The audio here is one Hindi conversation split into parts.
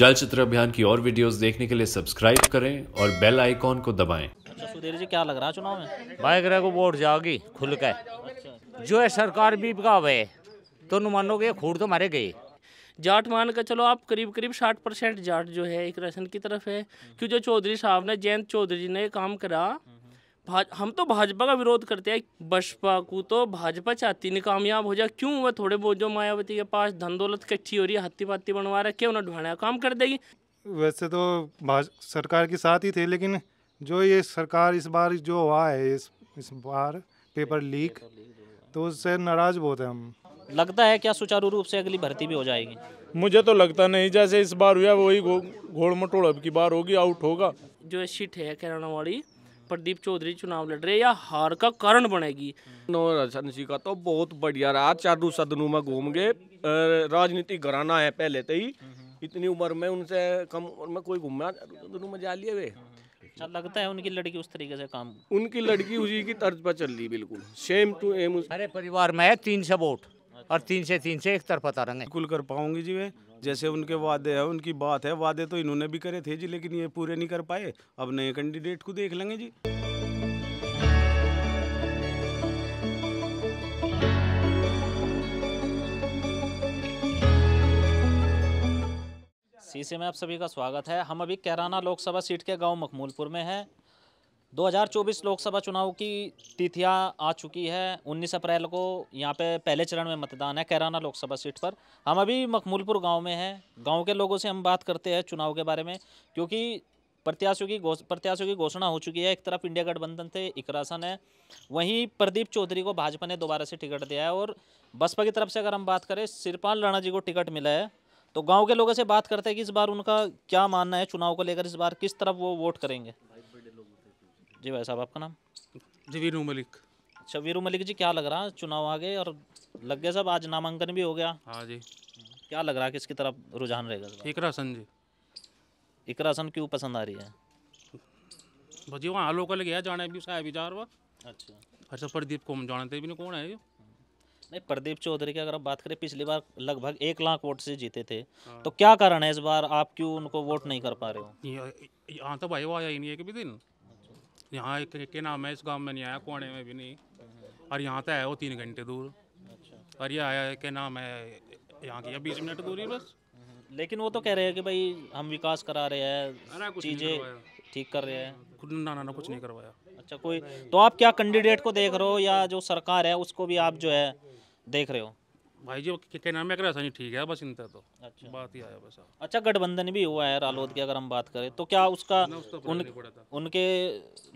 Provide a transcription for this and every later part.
चलचित्र अभियान की और वीडियोस देखने के लिए सब्सक्राइब करें और बेल आइकॉन को दबाएं। अच्छा सुधीर जी क्या लग रहा है चुनाव में भाई ग्रह को वोट जाओगी खुल के अच्छा। जो है सरकार भी गाँव है तो नुमानोगे खूर तो मारे गए जाट मान के चलो आप करीब करीब साठ परसेंट जाट जो है एक राशन की तरफ है क्यों जो चौधरी साहब ने जयंत चौधरी ने काम करा हम तो भाजपा का विरोध करते हैं बसपा को तो भाजपा चाहती नहीं कामयाब हो जाए क्यों वह थोड़े बहुत जो मायावती के पास धन दौलत इकट्ठी हो रही है हत्ती पाती बनवा रहा है क्यों ना ढुआना काम कर देगी वैसे तो सरकार के साथ ही थे लेकिन जो ये सरकार इस बार जो हुआ है इस इस बार पेपर लीक तो उससे नाराज बहुत है हम लगता है क्या सुचारू रूप से अगली भर्ती भी हो जाएगी मुझे तो लगता नहीं जैसे इस बार हुआ वही घोड़ मटोड़ अब की बार होगी आउट होगा जो सीट है कैराना वाली प्रदीप चौधरी चुनाव लड़ रहे या हार का कारण बनेगी नौरसन जी का तो बहुत बढ़िया रहा चारू सदनों में घूम गए राजनीति घराना है पहले तो ही इतनी उम्र में उनसे कम उम्र में कोई घूमना सदनों में जा लिए वे अच्छा, लगता है उनकी लड़की उस तरीके से काम उनकी लड़की उसी की तर्ज पर चल रही बिल्कुल सेम टू एम अरे परिवार में है तीन सौ वोट और तीन से तीन से एक तरफा तारेंगे बिल्कुल कर पाऊंगी जी वे जैसे उनके वादे हैं उनकी बात है वादे तो इन्होंने भी करे थे जी लेकिन ये पूरे नहीं कर पाए अब नए कैंडिडेट को देख लेंगे जी शीशे में आप सभी का स्वागत है हम अभी कैराना लोकसभा सीट के गांव मकमूलपुर में हैं 2024 लोकसभा चुनाव की तिथियां आ चुकी है 19 अप्रैल को यहाँ पे पहले चरण में मतदान है कैराना लोकसभा सीट पर हम अभी मखमूलपुर गांव में हैं गांव के लोगों से हम बात करते हैं चुनाव के बारे में क्योंकि प्रत्याशियों की प्रत्याशियों की घोषणा हो चुकी है एक तरफ इंडिया गठबंधन थे इकरासन है वहीं प्रदीप चौधरी को भाजपा ने दोबारा से टिकट दिया है और बसपा की तरफ से अगर हम बात करें शिरपाल राणा जी को टिकट मिला है तो गाँव के लोगों से बात करते हैं कि इस बार उनका क्या मानना है चुनाव को लेकर इस बार किस तरफ वो वोट करेंगे जी भाई साहब आपका नाम जी वीरू मलिक अच्छा वीरू मलिक जी क्या लग रहा है चुनाव आ गए और लग गया सब आज नामांकन भी हो गया हाँ जी क्या लग रहा है किसकी तरफ रुझान रहेगा इकरासन जी इकरासन क्यों पसंद आ रही है भाजी वहाँ आलो का लगे जाने भी साहब विचार वा अच्छा अच्छा प्रदीप को जानते भी नहीं कौन है ये नहीं प्रदीप चौधरी की अगर आप बात करें पिछली बार लगभग एक लाख वोट से जीते थे हाँ। तो क्या कारण है इस बार आप क्यों उनको वोट नहीं कर पा रहे हो यहाँ तो भाई वो आया ही नहीं है कभी दिन यहाँ एक के नाम है इस गांव में नहीं आया कोने में भी नहीं और यहाँ तो है वो तीन घंटे दूर अच्छा। और ये आया के नाम है यहाँ की बीस मिनट दूरी बस लेकिन वो तो कह रहे हैं कि भाई हम विकास करा रहे हैं चीज़ें ठीक कर रहे हैं ना ना ना कुछ नहीं करवाया अच्छा कोई तो आप क्या कैंडिडेट को देख रहे हो या जो सरकार है उसको भी आप जो है देख रहे हो भाई जी के, के नाम में अगर नहीं ठीक है बस इनता तो अच्छा बात ही आया बस अच्छा गठबंधन भी हुआ है रालोद की अगर हम बात करें तो क्या उसका उन, उनके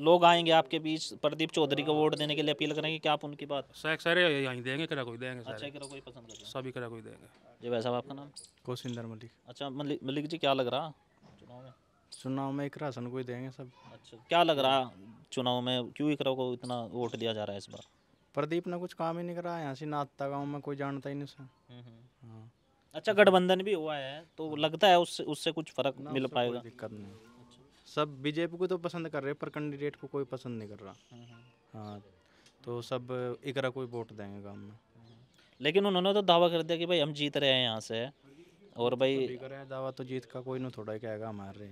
लोग आएंगे आपके बीच प्रदीप चौधरी को वोट देने के लिए अपील करेंगे क्या आप उनकी बात सारे सारे यहीं देंगे करा कोई देंगे अच्छा करा कोई पसंद करेंगे सभी करा कोई देंगे जी भाई साहब आपका नाम कोशिंदर मलिक अच्छा मलिक जी क्या लग रहा चुनाव में एक राशन इकरा को ही देंगे सब अच्छा क्या लग रहा चुनाव में क्यों इकरा को इतना वोट दिया जा रहा है इस बार प्रदीप ने कुछ काम ही नहीं करा यहाँ से नाता गाँव में कोई जानता ही नहीं उसे हम्म, हम्म। हाँ। अच्छा गठबंधन भी हुआ है तो लगता है उससे उससे कुछ फर्क मिल पाएगा दिक्कत नहीं अच्छा। सब बीजेपी को तो पसंद कर रहे पर कैंडिडेट को कोई पसंद नहीं कर रहा हम्म, हाँ तो सब इकरा कोई वोट देंगे गाँव में लेकिन उन्होंने तो दावा कर दिया कि भाई हम जीत रहे हैं यहाँ से और भाई कर रहे हैं दावा तो जीत का कोई ना थोड़ा कहेगा है हमारे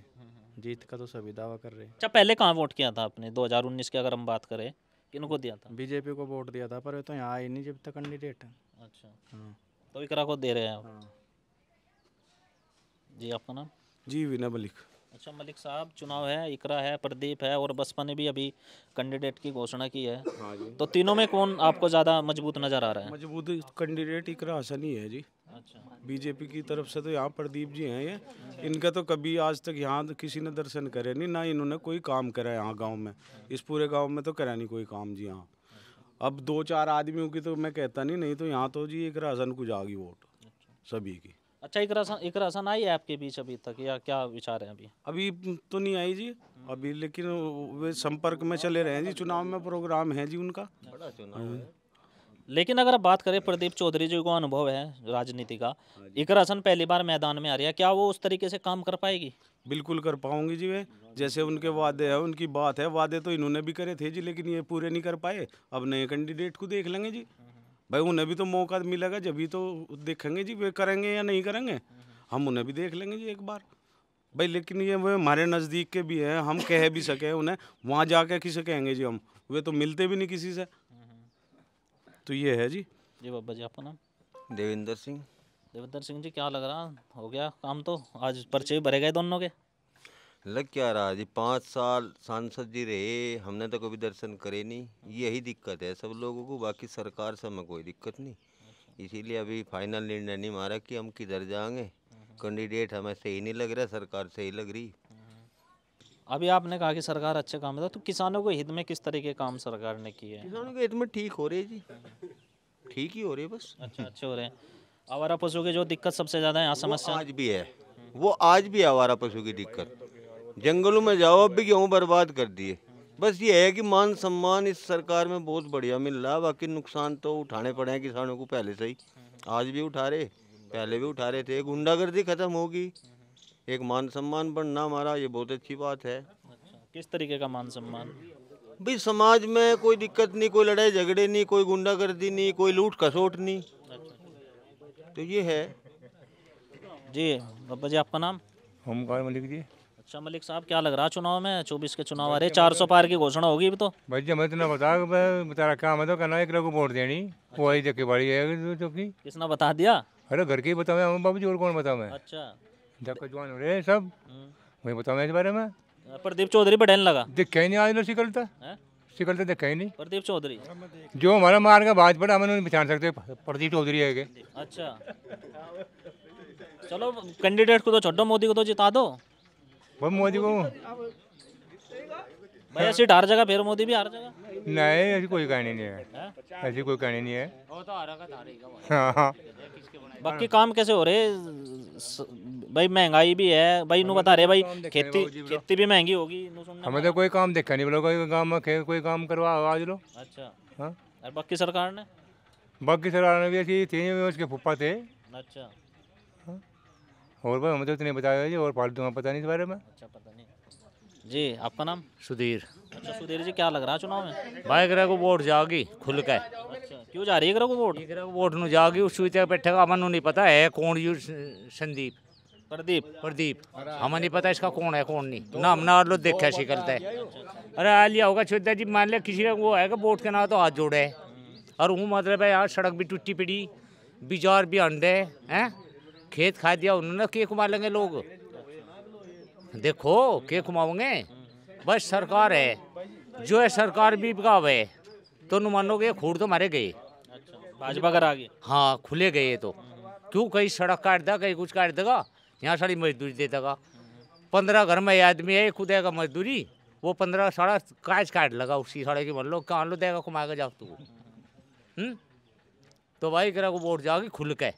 जीत का तो सभी दावा कर रहे हैं अच्छा पहले कहाँ वोट किया था आपने 2019 की अगर हम बात करें किनको दिया था बीजेपी को वोट दिया था पर तो यहाँ आए नहीं जब तक कैंडिडेट अच्छा हाँ तो इकरा को दे रहे हैं हाँ। जी आपका नाम जी विनय मलिक अच्छा मलिक साहब चुनाव है इकरा है प्रदीप है और बसपा ने भी अभी कैंडिडेट की घोषणा की है हाँ जी तो तीनों में कौन आपको ज़्यादा मजबूत नज़र आ रहा है मजबूत कैंडिडेट इकरा हसन ही है जी अच्छा बीजेपी की तरफ से तो यहाँ प्रदीप जी हैं ये इनका तो कभी आज तक यहाँ किसी ने दर्शन करे नहीं ना इन्होंने कोई काम करा यहाँ गाँव में इस पूरे गाँव में तो करा नहीं कोई काम जी यहाँ अब दो चार आदमियों की तो मैं कहता नहीं नहीं तो यहाँ तो जी एक हसन को जागी वोट अच्छा। सभी की अच्छा एक रसन एक रसन आई ऐप के बीच अभी तक या क्या विचार है अभी अभी तो नहीं आई जी अभी लेकिन वे संपर्क में चले रहे हैं जी चुनाव में प्रोग्राम है जी उनका बड़ा चुनाव हाँ। है लेकिन अगर बात करें प्रदीप चौधरी जी को अनुभव है राजनीति का हाँ एक रसन पहली बार मैदान में आ रही है क्या वो उस तरीके से काम कर पाएगी बिल्कुल कर पाऊंगी जी वे जैसे उनके वादे हैं उनकी बात है वादे तो इन्होंने भी करे थे जी लेकिन ये पूरे नहीं कर पाए अब नए कैंडिडेट को देख लेंगे जी भाई उन्हें भी तो मौका मिलेगा जब भी तो देखेंगे जी वे करेंगे या नहीं करेंगे हम उन्हें भी देख लेंगे जी एक बार भाई लेकिन ये वे हमारे नज़दीक के भी हैं हम कह भी सके उन्हें वहाँ जा कर किसे कहेंगे जी हम वे तो मिलते भी नहीं किसी से तो ये है जी जी बाबा जी आपका नाम देवेंद्र सिंह देवेंद्र सिंह जी क्या लग रहा हो गया काम तो आज पर्चे भी भरे गए दोनों के लग क्या रहा जी पाँच साल सांसद जी रहे हमने तो कभी दर्शन करे नहीं यही दिक्कत है सब लोगों को बाकी सरकार से हमें कोई दिक्कत नहीं अच्छा। इसीलिए अभी फाइनल निर्णय नहीं मारा कि हम किधर जाएंगे कैंडिडेट हम्म। हमें सही नहीं लग रहा सरकार सही लग रही हम्म। अभी आपने कहा कि सरकार अच्छे काम था तो किसानों के हित में किस तरह के काम सरकार ने किए है किसानों के हित में ठीक हो रहे जी ठीक ही हो रहे बस अच्छा अच्छे हो रहे हैं आवारा पशु की जो दिक्कत सबसे ज़्यादा है समस्या आज भी है वो आज भी आवारा पशु की दिक्कत जंगलों में जाओ अब भी गेहूँ बर्बाद कर दिए बस ये है कि मान सम्मान इस सरकार में बहुत बढ़िया मिल रहा है बाकी नुकसान तो उठाने पड़े हैं किसानों को पहले से ही आज भी उठा रहे पहले भी उठा रहे थे गुंडागर्दी खत्म होगी एक मान सम्मान बढ़ना हमारा ये बहुत अच्छी बात है अच्छा, किस तरीके का मान सम्मान भाई समाज में कोई दिक्कत नहीं कोई लड़ाई झगड़े नहीं कोई गुंडागर्दी नहीं कोई लूट कसोट नहीं अच्छा। तो ये है जी बाबा जी आपका नाम होमकार मलिक जी अच्छा मलिक साहब क्या लग रहा चुनाव में चौबीस के चुनाव आ रहे चार सौ पार की घोषणा होगी तो भाई जब मैं इतना बता तेरा काम है तो कहना एक लोग वोट देनी अच्छा। वो आई देखी बड़ी है तो किसने बता दिया अरे घर के ही बताओ मैं बाबू जी और कौन बताओ मैं अच्छा जवान हो रहे हैं सब हम्म। वही बताओ मैं इस बारे में प्रदीप चौधरी पर लगा दिखे ही नहीं आज ना सिकलता सिकलता दिखे ही नहीं प्रदीप चौधरी जो हमारा मार्ग का भाजपा पड़ा हम उन्हें पहचान सकते प्रदीप चौधरी है अच्छा चलो कैंडिडेट को तो छोड़ो मोदी को तो जिता दो भाई मोदी को भाई ऐसी हर जगह फिर मोदी भी हर जगह नहीं ऐसी कोई कहानी नहीं है ऐसी कोई कहानी नहीं है वो तो हाँ, हाँ बाकी काम कैसे हो रहे भाई महंगाई भी है भाई नु बता रहे भाई खेती खेती भी महंगी होगी हमें तो कोई काम देखा नहीं बोलो कोई काम कोई काम करवा आज लो अच्छा हाँ बाकी सरकार ने बाकी सरकार ने भी ऐसी थी उसके फुप्पा थे अच्छा और भाई हमें तो इतने बताया जी और फालतू हमें पता नहीं इस बारे में अच्छा पता नहीं जी आपका नाम सुधीर अच्छा सुधीर जी क्या लग रहा है चुनाव में भाई ग्रह को वोट जागी खुल के अच्छा क्यों जा रही है ग्रह को वोट ग्रह को वोट नु जागी उस सुविधा बैठेगा अमन नहीं पता है कौन यू संदीप प्रदीप प्रदीप हमें नहीं पता इसका कौन है कौन नहीं ना हमने और लोग देखा शिकलता अच्छा, है अच्छा, अच्छा। अरे आ लिया होगा छोटा जी मान लिया किसी का वो है वोट के नाम तो हाथ जोड़े और वो मतलब है यार सड़क भी टूटी पड़ी बिजार भी अंडे हैं खेत खा दिया उन्होंने के कमा लेंगे लोग देखो के कमाओगे बस सरकार है जो है सरकार भी बिकाव है तो न मानोगे खूर तो मारे गए अच्छा, भाजपा कर आगे हाँ खुले गए तो क्यों कहीं सड़क काट दा कहीं कुछ काट देगा यहाँ सारी मजदूरी दे देगा पंद्रह घर में आदमी है खुद देगा मजदूरी वो पंद्रह सड़क काज काट लगा उसी सड़क की मान लो कहाँ लो देगा कमाएगा जाओ तू हम्म? तो भाई करा को वोट जाओगी खुल के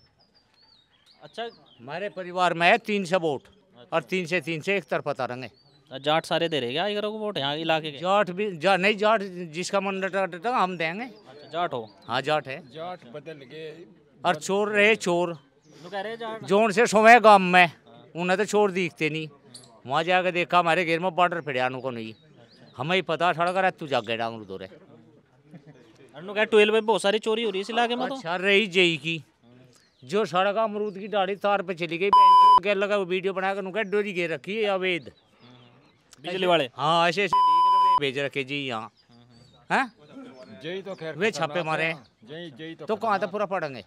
अच्छा हमारे परिवार में है तीन सौ वोट और अच्छा। तीन से तीन से एक तरफा तरंगे अच्छा, जाट सारे दे रहे क्या इधर को वोट यहाँ इलाके के जाट भी जा, नहीं जाट जिसका मन रटा हम देंगे अच्छा, जाट हो हाँ जाट है जाट बदल गए और चोर रहे चोर तो जोन से सोए गांव में उन्हें तो चोर दिखते नहीं वहाँ जाके देखा हमारे घेर में बॉर्डर फिर को नहीं हमें ही पता छड़ कर तू जागे गए डांग दो रहे ट्वेल्व में बहुत सारी चोरी हो रही है इस इलाके में तो अच्छा, रही जेई की जो सड़क अमरूद की डाली तार पे चली गई गैर लगा वो वीडियो बना कर डोरी गे रखी है अवैध बिजली वाले हाँ ऐसे ऐसे भेज रखे जी यहाँ हैं तो वे छापे मारे तो, तो, कहाँ तक पूरा पड़ेंगे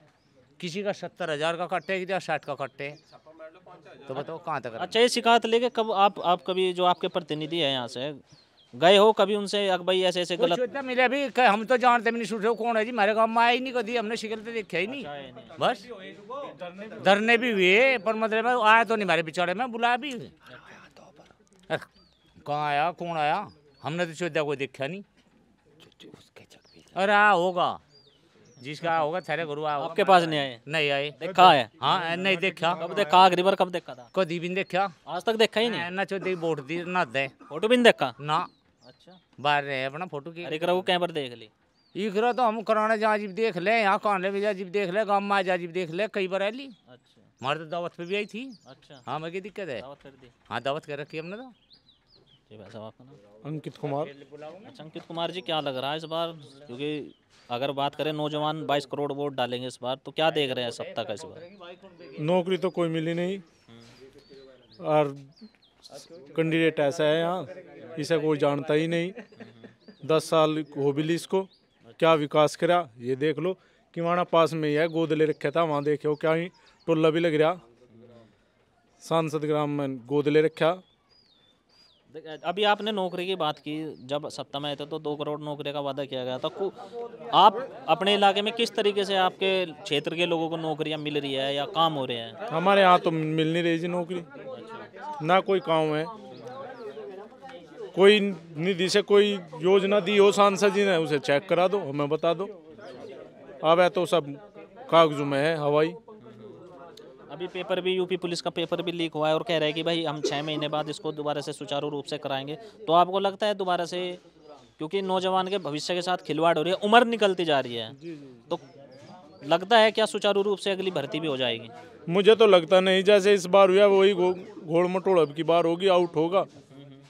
किसी का सत्तर हजार का कट्टे या साठ का कट्टे तो बताओ कहाँ तक अच्छा ये शिकायत लेके कब आप आप कभी जो आपके प्रतिनिधि है यहाँ से गए हो कभी उनसे अक भाई ऐसे ऐसे गलत मिले अभी हम तो जानते भी नहीं कौन है जी हमारे गाँव में आई नहीं कभी हमने शिकल तो देखा ही नहीं अच्छा, बस धरने भी हुए पर मतलब आया तो नहीं हमारे बिचारे में बुलाया भी कहाँ आया कौन आया हमने तो चौदह को देखा नहीं अरे हाँ होगा जिसका होगा थारे गुरु आपके पास नहीं आए नहीं आए देखा है हाँ नहीं देखा कब देखा आखिरी बार कब देखा था कभी भी नहीं देखा आज तक देखा ही नहीं ना चौधरी वोट दी ना दे वोट भी नहीं देखा ना बाहर रहे अपना फोटो की अरे करो कैमरा देख ले ये तो हम कराने जहाँ जीप देख ले यहाँ कानले में जा जीप देख ले गाँव में आ जा जीप देख ले कई बार आली अच्छा हमारे तो दावत पे भी आई थी अच्छा हाँ मैं दिक्कत है हाँ दावत कर रखी हमने तो जी भाई साहब आपका नाम अंकित कुमार अच्छा अंकित कुमार जी क्या लग रहा है इस बार क्योंकि अगर बात करें नौजवान 22 करोड़ वोट डालेंगे इस बार तो क्या देख रहे हैं सप्ताह का इस बार नौकरी तो कोई मिली नहीं हम्म। और कैंडिडेट ऐसा है यहाँ इसे कोई जानता ही नहीं दस साल हो भी ली इसको क्या विकास करा ये देख लो कि वहाँ पास में ही है गोद ले रखे था वहाँ देखे हो क्या ही टोला भी लग रहा सांसद ग्राम में गोद ले रखा अभी आपने नौकरी की बात की जब सत्ता में आए थे तो दो करोड़ नौकरी का वादा किया गया था आप अपने इलाके में किस तरीके से आपके क्षेत्र के लोगों को नौकरियां मिल रही है या काम हो रहे हैं हमारे यहाँ तो मिल नहीं रही जी नौकरी ना कोई काम है कोई निधि से कोई योजना दी हो सांसद जी ने उसे चेक करा दो हमें बता दो अब है तो सब कागजों में है हवाई अभी पेपर भी यूपी पुलिस का पेपर भी लीक हुआ है और कह रहे हैं कि भाई हम छः महीने बाद इसको दोबारा से सुचारू रूप से कराएंगे तो आपको लगता है दोबारा से क्योंकि नौजवान के भविष्य के साथ खिलवाड़ हो रही है उम्र निकलती जा रही है तो लगता है क्या सुचारू रूप से अगली भर्ती भी हो जाएगी मुझे तो लगता नहीं जैसे इस बार हुआ वही घोड़ मटोड़ अब की बार होगी आउट होगा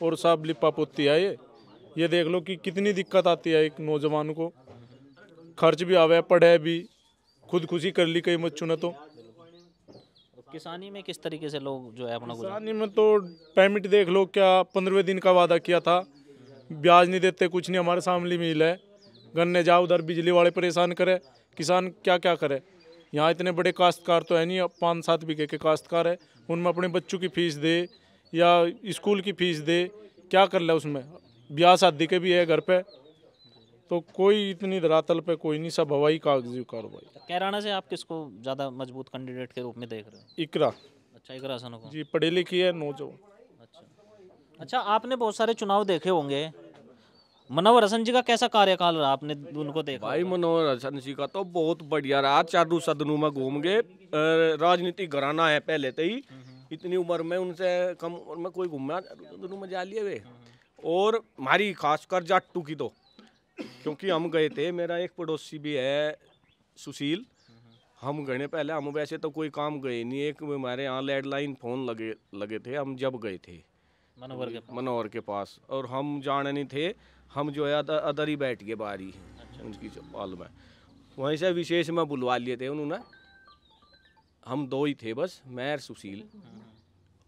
और साहब लिपा पोती है ये ये देख लो कि कितनी दिक्कत आती है एक नौजवान को खर्च भी आवे पढ़े भी खुदकुशी कर ली कई बच्चों ने तो किसानी में किस तरीके से लोग जो है अपना किसानी में तो पेमेंट देख लो क्या पंद्रहवें दिन का वादा किया था ब्याज नहीं देते कुछ नहीं हमारे सामने मिल है गन्ने जाओ उधर बिजली वाले परेशान करे किसान क्या क्या करे यहाँ इतने बड़े काश्तकार तो है नहीं पाँच सात बीघे के काश्तकार है उनमें अपने बच्चों की फीस दे या स्कूल की फीस दे क्या कर ले उसमें ब्याह शादी के भी है घर पे तो कोई इतनी धरातल पे कोई नहीं सब हवाई कागजी कार्रवाई अच्छा, कैराना से आप किसको ज़्यादा मजबूत कैंडिडेट के रूप में देख रहे हो इकरा अच्छा इकरा हसन जी पढ़ी लिखी है नौजवान अच्छा अच्छा आपने बहुत सारे चुनाव देखे होंगे मनोहर हसन जी का कैसा कार्यकाल रहा आपने उनको देखा भाई मनोहर हसन जी का तो बहुत बढ़िया रहा चारू सदनों में घूम गए राजनीति घराना है पहले तो ही हम्म, हम्म। इतनी उम्र में उनसे कम उम्र में कोई घूमना दोनों मजा लिए वे और हमारी खासकर जाटू की तो क्योंकि हम गए थे मेरा एक पड़ोसी भी है सुशील हम गए पहले हम वैसे तो कोई काम गए नहीं एक हमारे यहाँ लैंडलाइन फ़ोन लगे लगे थे हम जब गए थे मनोहर के मनोहर के पास और हम जाने नहीं थे हम जो है अदर ही बैठ गए बाहरी अच्छा। उनकी पाल में वहीं से विशेष में बुलवा लिए थे उन्होंने हम दो ही थे बस मैं सुशील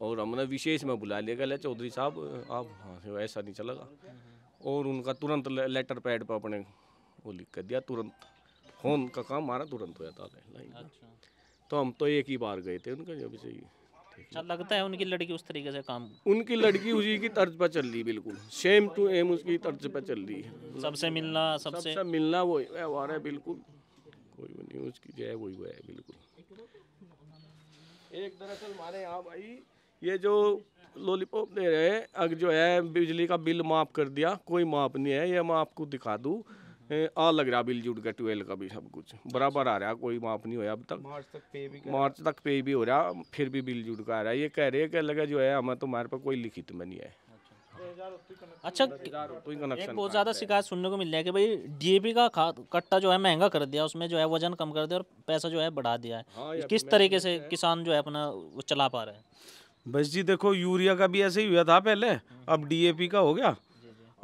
और हमने विशेष में बुला लिया गया चौधरी साहब आप हाँ ऐसा नहीं चलेगा और उनका तुरंत लेटर पैड पर अपने वो लिख कर दिया तुरंत फोन का काम हमारा तुरंत हो जाता है अच्छा। तो हम तो एक ही बार गए थे उनका जब से ही अच्छा, लगता है उनकी लड़की उस तरीके से काम उनकी लड़की उसी की तर्ज पर चल रही बिल्कुल सेम टू एम उसकी तर्ज पर चल रही है सबसे मिलना सबसे, मिलना वो व्यवहार है बिल्कुल कोई नहीं उसकी जो है वही है बिल्कुल एक दरअसल हमारे यहाँ भाई ये जो लॉलीपॉप दे रहे हैं अब जो है बिजली का बिल माफ़ कर दिया कोई माफ़ नहीं है ये मैं आपको दिखा दूँ आ लग रहा बिल जुट गया ट्वेल्व का भी सब कुछ बराबर आ रहा कोई माफ नहीं होया अब तक मार्च तक पे भी मार्च तक पे भी हो रहा फिर भी बिल जुट का आ रहा है ये कह रहे हैं कह लगा जो है हमें तुम्हारे तो पर कोई लिखित में नहीं है अच्छा एक बहुत ज़्यादा शिकायत सुनने को मिल रहा है कि भाई डीएपी का कट्टा जो है महंगा कर दिया उसमें जो है वजन कम कर दिया और पैसा जो है बढ़ा दिया है हाँ, किस तो तरीके से किसान जो है अपना वो चला पा रहे हैं बस जी देखो यूरिया का भी ऐसे ही हुआ था पहले अब डीएपी का हो गया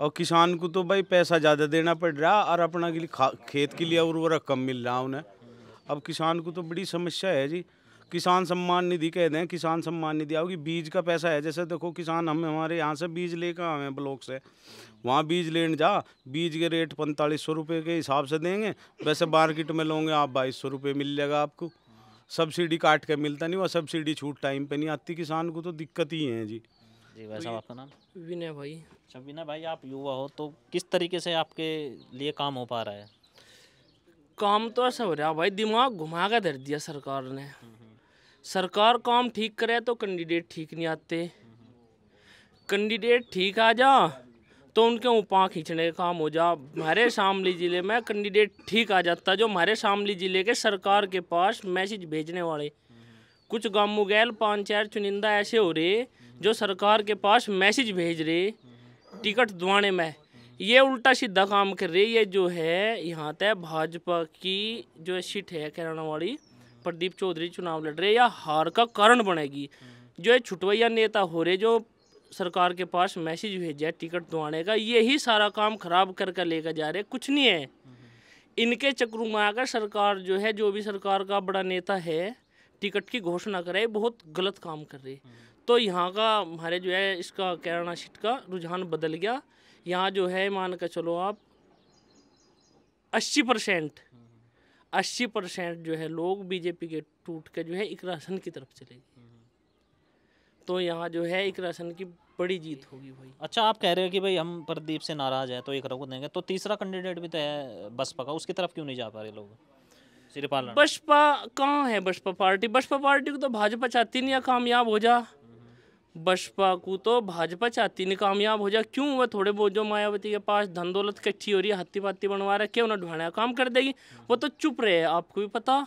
और किसान को तो भाई पैसा ज़्यादा देना पड़ रहा और अपना के लिए खेत के लिए उर्वरक कम मिल रहा उन्हें अब किसान को तो बड़ी समस्या है जी किसान सम्मान निधि कह दें किसान सम्मान निधि आओगी बीज का पैसा है जैसे देखो किसान हम हमारे यहाँ से बीज लेकर आए ब्लॉक से वहाँ बीज लेने जा बीज के रेट पैंतालीस सौ रुपये के हिसाब से देंगे वैसे मार्केट में लोगे आप बाईस सौ रुपये मिल जाएगा आपको सब्सिडी काट के मिलता नहीं वह सब्सिडी छूट टाइम पे नहीं आती किसान को तो दिक्कत ही है जी जी आपका नाम विनय भाई अच्छा विनय भाई आप युवा हो तो किस तरीके से आपके लिए काम हो पा रहा है काम तो ऐसा हो रहा भाई दिमाग घुमा के धर दिया सरकार ने हम्म, हम्म। सरकार काम ठीक करे तो कैंडिडेट ठीक नहीं आते कैंडिडेट ठीक आ जा तो उनके ऊपर खींचने का काम हो जा हमारे शामली ज़िले में कैंडिडेट ठीक आ जाता जो हमारे शामली ज़िले के सरकार के पास मैसेज भेजने वाले कुछ गामू गैल पाँच चार चुनिंदा ऐसे हो रहे जो सरकार के पास मैसेज भेज रहे टिकट दुआने में ये उल्टा सीधा काम कर रही है जो है यहाँ तक भाजपा की जो सीट है कराना वाली प्रदीप चौधरी चुनाव लड़ रहे या हार का कारण बनेगी जो ये छुटवैया नेता हो रहे जो सरकार के पास मैसेज भेजा है टिकट दवाने का यही सारा काम खराब कर कर लेकर जा रहे कुछ नहीं है इनके चक्रों में आकर सरकार जो है जो भी सरकार का बड़ा नेता है टिकट की घोषणा करे बहुत गलत काम कर रही तो यहाँ का हमारे जो है इसका कैराना सीट का रुझान बदल गया यहाँ जो है मान कर चलो आप अस्सी परसेंट अस्सी परसेंट जो है लोग बीजेपी के टूट के जो है इकरासन की तरफ चले गए तो यहाँ जो है इकरासन की बड़ी जीत होगी भाई अच्छा आप कह रहे हो कि भाई हम प्रदीप से नाराज है तो एक को देंगे तो तीसरा कैंडिडेट भी तो है बसपा का उसकी तरफ क्यों नहीं जा पा रहे लोग बसपा कहाँ है बसपा पार्टी बसपा पार्टी को तो भाजपा चाहती नहीं कामयाब हो जा बसपा को तो भाजपा चाहती नहीं कामयाब हो जाए क्यों वह थोड़े बहुत जो मायावती के पास धन दौलत इकट्ठी हो रही है हत्ती पाती बनवा क्यों ना ढुआने काम कर देगी वो तो चुप रहे आपको भी पता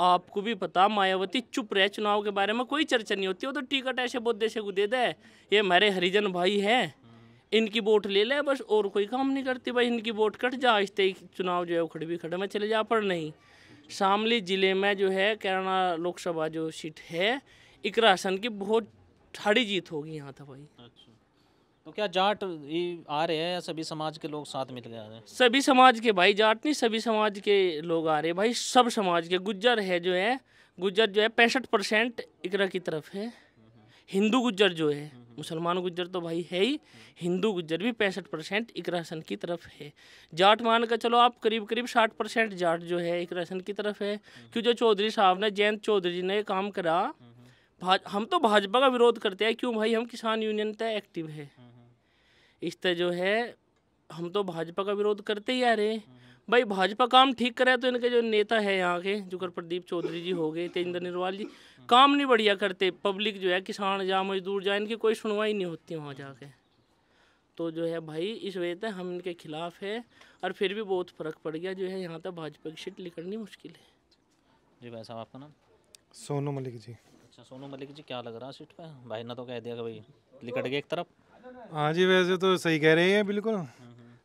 आपको भी पता मायावती चुप रहे चुनाव के बारे में कोई चर्चा नहीं होती वो तो टिकट ऐसे बहुत देशे को दे दे ये हमारे हरिजन भाई है इनकी वोट ले ले बस और कोई काम नहीं करती भाई इनकी वोट कट जा आहिस्ते चुनाव जो है वो खड़े भी खड़े में चले जा पर नहीं शामली ज़िले में जो है केरना लोकसभा जो सीट है इकरासन की बहुत ठाड़ी जीत होगी यहाँ था भाई अच्छा तो क्या जाट ये आ रहे हैं या सभी समाज के लोग साथ मिल आ रहे हैं सभी समाज के भाई जाट नहीं सभी समाज के लोग आ रहे हैं भाई सब समाज के गुज्जर है जो है गुज्जर जो है पैंसठ परसेंट इकरा की तरफ है हिंदू गुज्जर जो है मुसलमान गुज्जर तो भाई है ही हिंदू गुज्जर भी पैंसठ परसेंट इकरासन की तरफ है जाट मान का चलो आप करीब करीब साठ परसेंट जाट जो है इकरासन की तरफ है क्यों जो चौधरी साहब ने जयंत चौधरी जी ने काम करा हम तो भाजपा का विरोध करते हैं क्यों भाई हम किसान यूनियन तय एक्टिव है इस तरह जो है हम तो भाजपा का विरोध करते ही आ रहे हैं भाई भाजपा काम ठीक करे तो इनके जो नेता है यहाँ के जुकर प्रदीप चौधरी जी हो गए तेजेंद्र निरवाल जी काम नहीं बढ़िया करते पब्लिक जो है किसान जा मजदूर जा इनकी कोई सुनवाई नहीं होती वहाँ जाके तो जो है भाई इस वजह से हम इनके खिलाफ है और फिर भी बहुत फर्क पड़ गया जो है यहाँ तक भाजपा की सीट निकलनी मुश्किल है जी भाई साहब आपका नाम सोनू मलिक जी अच्छा सोनू मलिक जी क्या लग रहा है सीट पे भाई ना तो कह दिया भाई लिकट गए एक तरफ हाँ जी वैसे तो सही कह रहे हैं बिल्कुल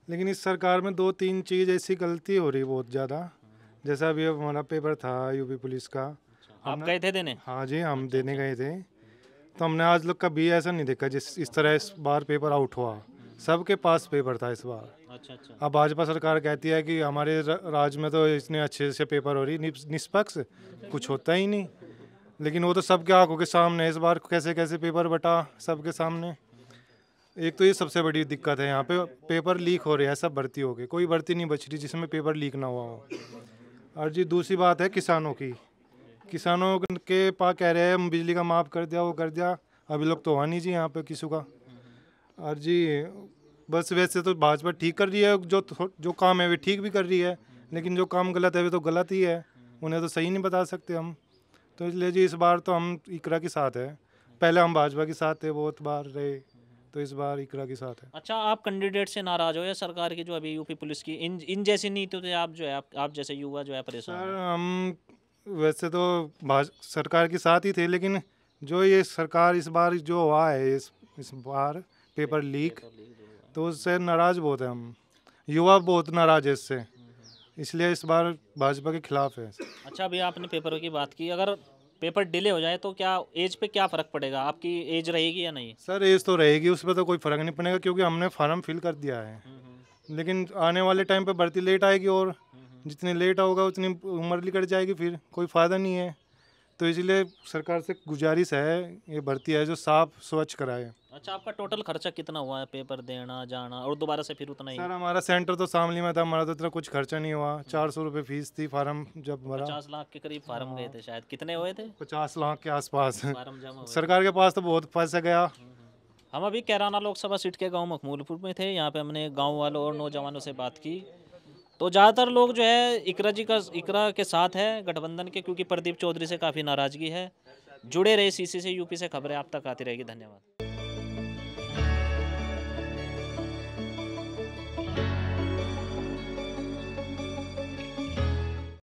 लेकिन इस सरकार में दो तीन चीज़ ऐसी गलती हो रही बहुत ज़्यादा जैसा अभी हमारा पेपर था यूपी पुलिस का अच्छा, आप गए थे देने हाँ जी हम देने गए थे तो हमने आज लोग कभी ऐसा नहीं देखा जिस इस तरह इस बार पेपर आउट हुआ सबके पास पेपर था इस बार अच्छा अच्छा अब भाजपा सरकार कहती है कि हमारे राज्य में तो इतने अच्छे से पेपर हो रही निष्पक्ष कुछ होता ही नहीं लेकिन वो तो सबके आंखों के सामने इस बार कैसे कैसे पेपर बटा सबके सामने एक तो ये सबसे बड़ी दिक्कत है यहाँ पे पेपर लीक हो रहे हैं सब भर्ती हो गए कोई भर्ती नहीं बच रही जिसमें पेपर लीक ना हुआ हो और जी दूसरी बात है किसानों की किसानों के पा कह रहे हैं बिजली का माफ़ कर दिया वो कर दिया अभी लोग तो हुआ नहीं जी यहाँ पे किसी का और जी बस वैसे तो भाजपा ठीक कर रही है जो जो काम है वे ठीक भी कर रही है लेकिन जो काम गलत है वे तो गलत ही है उन्हें तो सही नहीं बता सकते हम तो इसलिए जी इस बार तो हम इकरा के साथ है पहले हम भाजपा के साथ थे बहुत बार रहे तो इस बार इकरा के साथ है अच्छा आप कैंडिडेट से नाराज हो या सरकार की जो अभी यूपी पुलिस की इन इन जैसी नीतियों से आप जो है आप, आप जैसे युवा जो है परेशान सर हम वैसे तो सरकार के साथ ही थे लेकिन जो ये सरकार इस बार जो हुआ है इस इस बार पेपर लीक तो उससे नाराज़ बहुत है हम युवा बहुत नाराज है इससे इसलिए इस बार भाजपा के खिलाफ है अच्छा अभी आपने पेपरों की बात की अगर पेपर डिले हो जाए तो क्या एज पे क्या फ़र्क पड़ेगा आपकी एज रहेगी या नहीं सर एज तो रहेगी उस पर तो कोई फ़र्क नहीं पड़ेगा क्योंकि हमने फार्म फिल कर दिया है हम्म, हम्म। लेकिन आने वाले टाइम पे भर्ती लेट आएगी और हम्म, जितनी लेट होगा उतनी उम्र निकट जाएगी फिर कोई फ़ायदा नहीं है तो इसलिए सरकार से गुजारिश है ये भर्ती है जो साफ स्वच्छ कराए अच्छा आपका टोटल खर्चा कितना हुआ है पेपर देना जाना और दोबारा से फिर उतना ही सर हमारा सेंटर तो शामली में था हमारा तो इतना कुछ खर्चा नहीं हुआ हम्म। चार सौ रुपये फीस थी फार्म जब भरा पचास लाख के करीब फार्म गए थे शायद कितने हुए थे पचास लाख के आस पास सरकार के पास तो बहुत पैसा गया हम्म, हम्म। हम अभी कैराना लोकसभा सीट के गांव मकमूलपुर में थे यहाँ पे हमने गांव वालों और नौजवानों से बात की तो ज़्यादातर लोग जो है इकरा जी का इकरा के साथ है गठबंधन के क्योंकि प्रदीप चौधरी से काफ़ी नाराज़गी है जुड़े रहे सीसी से यूपी से खबरें आप तक आती रहेगी धन्यवाद